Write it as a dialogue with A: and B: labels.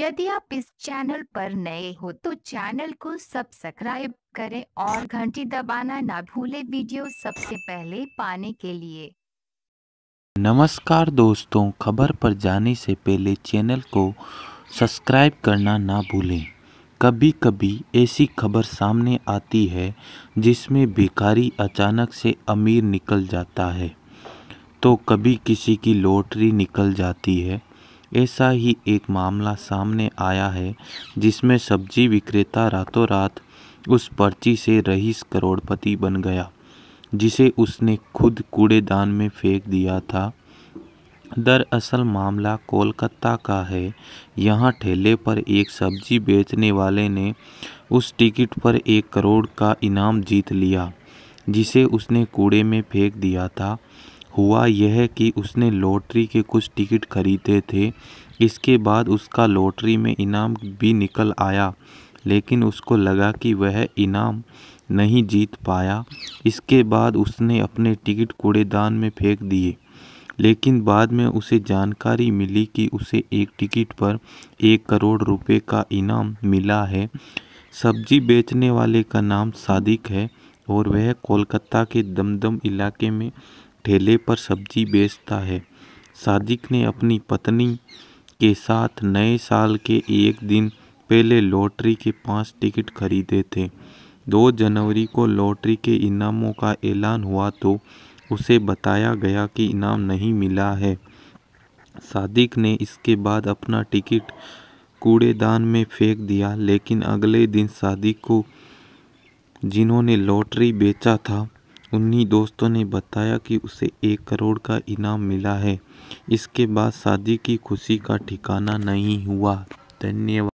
A: यदि आप इस चैनल पर नए हो तो चैनल को सब्सक्राइब करें और घंटी दबाना ना भूलें वीडियो सबसे पहले पाने के लिए नमस्कार दोस्तों खबर पर जाने से पहले चैनल को सब्सक्राइब करना ना भूलें कभी कभी ऐसी खबर सामने आती है जिसमें भिखारी अचानक से अमीर निकल जाता है तो कभी किसी की लॉटरी निकल जाती है ऐसा ही एक मामला सामने आया है जिसमें सब्जी विक्रेता रातों रात उस पर्ची से रईस करोड़पति बन गया जिसे उसने खुद कूड़ेदान में फेंक दिया था दरअसल मामला कोलकाता का है यहाँ ठेले पर एक सब्जी बेचने वाले ने उस टिकट पर एक करोड़ का इनाम जीत लिया जिसे उसने कूड़े में फेंक दिया था हुआ यह कि उसने लॉटरी के कुछ टिकट खरीदे थे इसके बाद उसका लॉटरी में इनाम भी निकल आया लेकिन उसको लगा कि वह इनाम नहीं जीत पाया इसके बाद उसने अपने टिकट कूड़ेदान में फेंक दिए लेकिन बाद में उसे जानकारी मिली कि उसे एक टिकट पर एक करोड़ रुपए का इनाम मिला है सब्जी बेचने वाले का नाम सादिक है और वह कोलकाता के दमदम इलाके में ठेले पर सब्जी बेचता है सादिक ने अपनी पत्नी के साथ नए साल के एक दिन पहले लॉटरी के पांच टिकट खरीदे थे दो जनवरी को लॉटरी के इनामों का ऐलान हुआ तो उसे बताया गया कि इनाम नहीं मिला है सादिक ने इसके बाद अपना टिकट कूड़ेदान में फेंक दिया लेकिन अगले दिन सादिक को जिन्होंने लॉटरी बेचा था उन्हीं दोस्तों ने बताया कि उसे एक करोड़ का इनाम मिला है इसके बाद शादी की खुशी का ठिकाना नहीं हुआ धन्यवाद